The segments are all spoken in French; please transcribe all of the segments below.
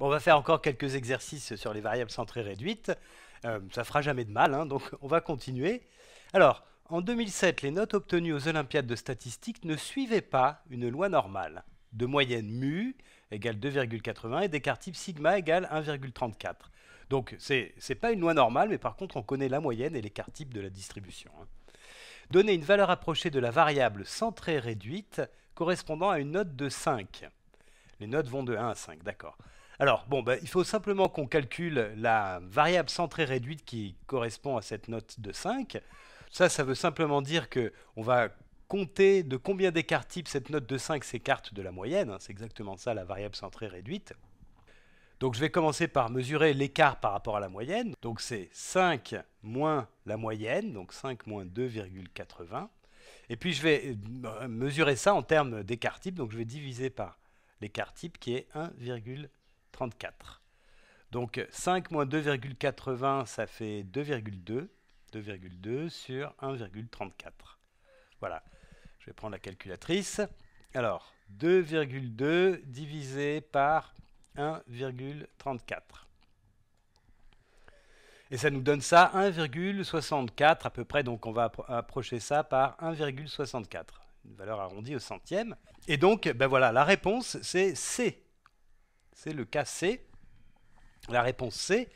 on va faire encore quelques exercices sur les variables centrées réduites. Ça euh, ça fera jamais de mal, hein, donc on va continuer. Alors, en 2007, les notes obtenues aux Olympiades de statistiques ne suivaient pas une loi normale. De moyenne mu égale 2,80 et d'écart type sigma égale 1,34. Donc ce n'est pas une loi normale, mais par contre on connaît la moyenne et l'écart type de la distribution. Donnez hein. Donner une valeur approchée de la variable centrée réduite correspondant à une note de 5. Les notes vont de 1 à 5, d'accord. Alors, bon, bah, il faut simplement qu'on calcule la variable centrée réduite qui correspond à cette note de 5. Ça, ça veut simplement dire que on va compter de combien d'écarts type cette note de 5 s'écarte de la moyenne. Hein, c'est exactement ça, la variable centrée réduite. Donc je vais commencer par mesurer l'écart par rapport à la moyenne. Donc c'est 5 moins la moyenne, donc 5 moins 2,80. Et puis je vais euh, mesurer ça en termes d'écart type, donc je vais diviser par l'écart type qui est 1,80. 34. Donc 5 moins 2,80, ça fait 2,2. 2,2 sur 1,34. Voilà. Je vais prendre la calculatrice. Alors, 2,2 divisé par 1,34. Et ça nous donne ça 1,64 à peu près, donc on va approcher ça par 1,64, une valeur arrondie au centième. Et donc, ben voilà, la réponse c'est C, c'est le cas C. La réponse C.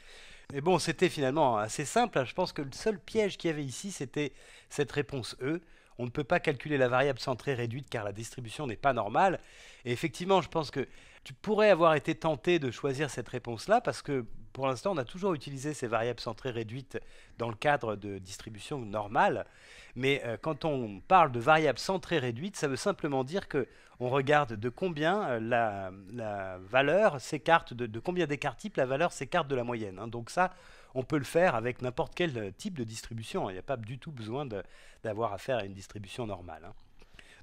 Mais bon, c'était finalement assez simple. Hein. Je pense que le seul piège qu'il y avait ici, c'était cette réponse E. On ne peut pas calculer la variable centrée réduite car la distribution n'est pas normale. Et effectivement, je pense que tu pourrais avoir été tenté de choisir cette réponse-là parce que pour l'instant, on a toujours utilisé ces variables centrées réduites dans le cadre de distributions normales. Mais euh, quand on parle de variables centrées réduites, ça veut simplement dire que on regarde de combien euh, la, valeur s'écarte, de, combien d'écart type la valeur s'écarte de la moyenne. Hein. Donc ça, on peut le faire avec n'importe quel euh, type de distribution. Hein. Il n'y a pas du tout besoin d'avoir affaire à une distribution normale. Hein.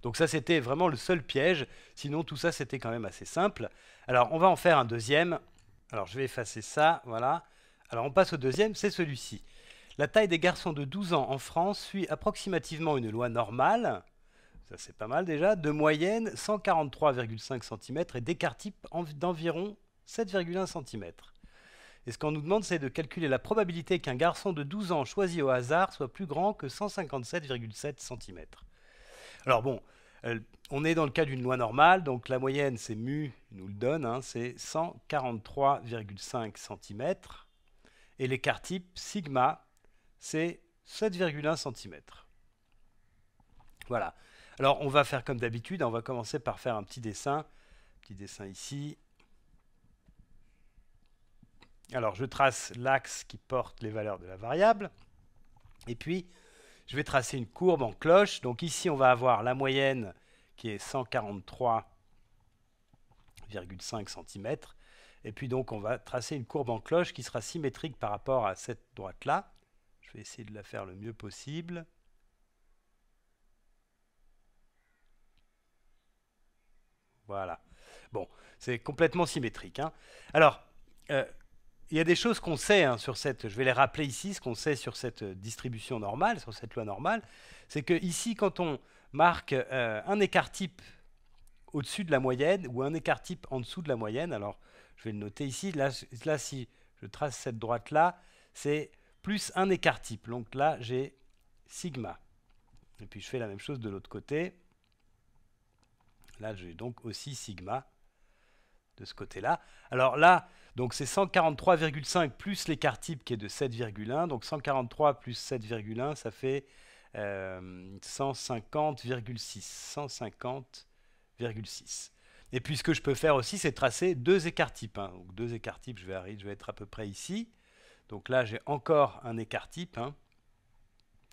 Donc ça, c'était vraiment le seul piège. Sinon, tout ça, c'était quand même assez simple. Alors, on va en faire un deuxième. Alors, je vais effacer ça, voilà. Alors, on passe au deuxième, c'est celui-ci. La taille des garçons de 12 ans en France suit approximativement une loi normale, ça c'est pas mal déjà, de moyenne 143,5 cm et d'écart type d'environ 7,1 cm. Et ce qu'on nous demande, c'est de calculer la probabilité qu'un garçon de 12 ans choisi au hasard soit plus grand que 157,7 cm. Alors bon, on est dans le cas d'une loi normale, donc la moyenne, c'est mu, il nous le donne, hein, c'est 143,5 cm. Et l'écart type, sigma, c'est 7,1 cm. Voilà. Alors on va faire comme d'habitude, hein, on va commencer par faire un petit dessin. Petit dessin ici. Alors je trace l'axe qui porte les valeurs de la variable. Et puis, je vais tracer une courbe en cloche. Donc ici, on va avoir la moyenne qui est 143,5 cm. Et puis donc, on va tracer une courbe en cloche qui sera symétrique par rapport à cette droite-là. Je vais essayer de la faire le mieux possible. Voilà. Bon, c'est complètement symétrique. Hein. Alors, euh, il y a des choses qu'on sait hein, sur cette, je vais les rappeler ici, ce qu'on sait sur cette euh, distribution normale, sur cette loi normale, c'est que ici, quand on marque euh, un écart type au-dessus de la moyenne ou un écart type en dessous de la moyenne, alors je vais le noter ici, là, là si je trace cette droite-là, c'est plus un écart type. Donc là, j'ai sigma. Et puis je fais la même chose de l'autre côté. Là, j'ai donc aussi sigma de ce côté-là. Alors là, donc c'est 143,5 plus l'écart type qui est de 7,1. Donc 143 plus 7,1, ça fait 150,6. Euh, 150,6. Et puis ce que je peux faire aussi, c'est tracer deux écarts types. Hein. Donc deux écarts types, je vais, je vais être à peu près ici. Donc là, j'ai encore un écart type. Hein.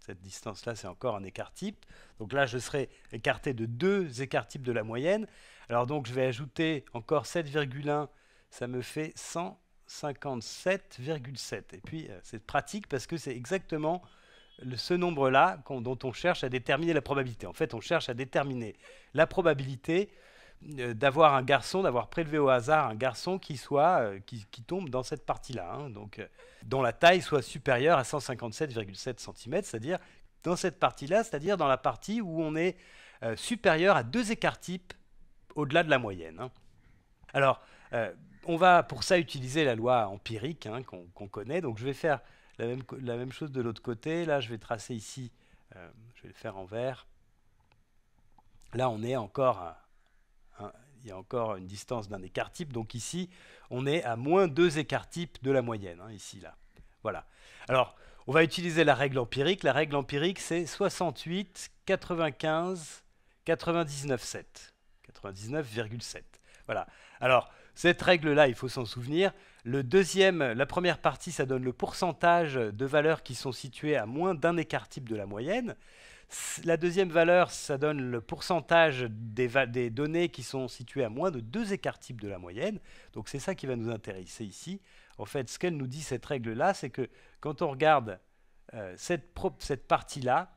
Cette distance-là, c'est encore un écart type. Donc là, je serai écarté de deux écarts types de la moyenne. Alors donc, je vais ajouter encore 7,1. Ça me fait 157,7. Et puis, euh, c'est pratique parce que c'est exactement ce nombre-là dont on cherche à déterminer la probabilité. En fait, on cherche à déterminer la probabilité euh, d'avoir un garçon, d'avoir prélevé au hasard un garçon qui soit euh, qui, tombe dans cette partie-là, hein. donc euh, dont la taille soit supérieure à 157,7 cm, c'est-à-dire dans cette partie-là, c'est-à-dire dans la partie où on est supérieur à deux écarts types au-delà de la moyenne. Hein. Alors, on va pour ça utiliser la loi empirique hein, qu'on connaît. Donc, je vais faire la même, chose de l'autre côté. Là, je vais tracer ici, je vais le faire en vert. Là, on est encore Hein, il y a encore une distance d'un écart type. Donc ici, on est à moins deux écarts types de la moyenne, hein, ici, là. Voilà. Alors, on va utiliser la règle empirique. La règle empirique, c'est 68, 95, 99, 99,7. Voilà. Alors, cette règle-là, il faut s'en souvenir. la première partie, ça donne le pourcentage de valeurs qui sont situées à moins d'un écart type de la moyenne. La deuxième valeur, ça donne le pourcentage des, données qui sont situées à moins de deux écarts types de la moyenne. Donc c'est ça qui va nous intéresser ici. En fait, ce qu'elle nous dit, cette règle-là, c'est que quand on regarde euh, cette, partie-là,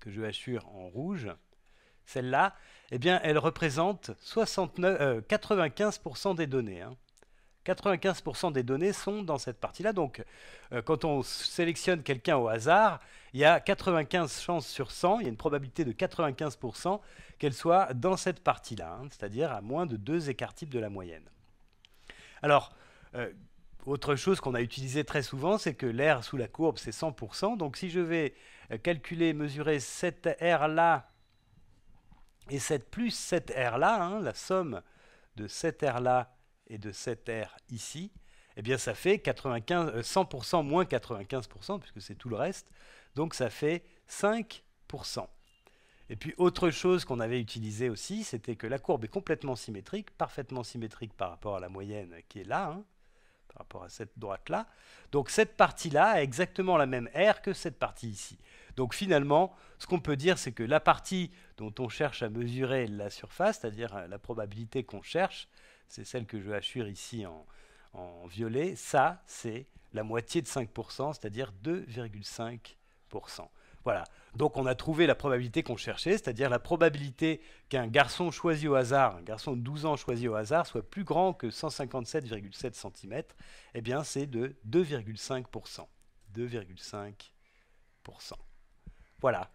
que je assure en rouge, celle-là, eh bien, elle représente 95% euh, des données. Hein. 95% des données sont dans cette partie-là. Donc, euh, quand on sélectionne quelqu'un au hasard, il y a 95 chances sur 100, il y a une probabilité de 95% qu'elle soit dans cette partie-là, hein, c'est-à-dire à moins de deux écarts types de la moyenne. Alors, euh, autre chose qu'on a utilisé très souvent, c'est que l'air sous la courbe, c'est 100%. Donc, si je vais euh, calculer, mesurer cette aire là et cette plus cette aire là hein, la somme de cette aire là et de cette R ici, eh bien ça fait 95, 100% euh, moins 95%, puisque c'est tout le reste, donc ça fait 5%. Et puis autre chose qu'on avait utilisé aussi, c'était que la courbe est complètement symétrique, parfaitement symétrique par rapport à la moyenne qui est là, hein, par rapport à cette droite-là. Donc cette partie-là a exactement la même R que cette partie ici. Donc finalement, ce qu'on peut dire, c'est que la partie dont on cherche à mesurer la surface, c'est-à-dire euh, la probabilité qu'on cherche, c'est celle que je hachure ici en, violet, ça, c'est la moitié de 5%, c'est-à-dire 2,5%. Voilà. Donc on a trouvé la probabilité qu'on cherchait, c'est-à-dire la probabilité qu'un garçon choisi au hasard, un garçon de 12 ans choisi au hasard, soit plus grand que 157,7 cm, eh bien c'est de 2,5%. 2,5%. Voilà.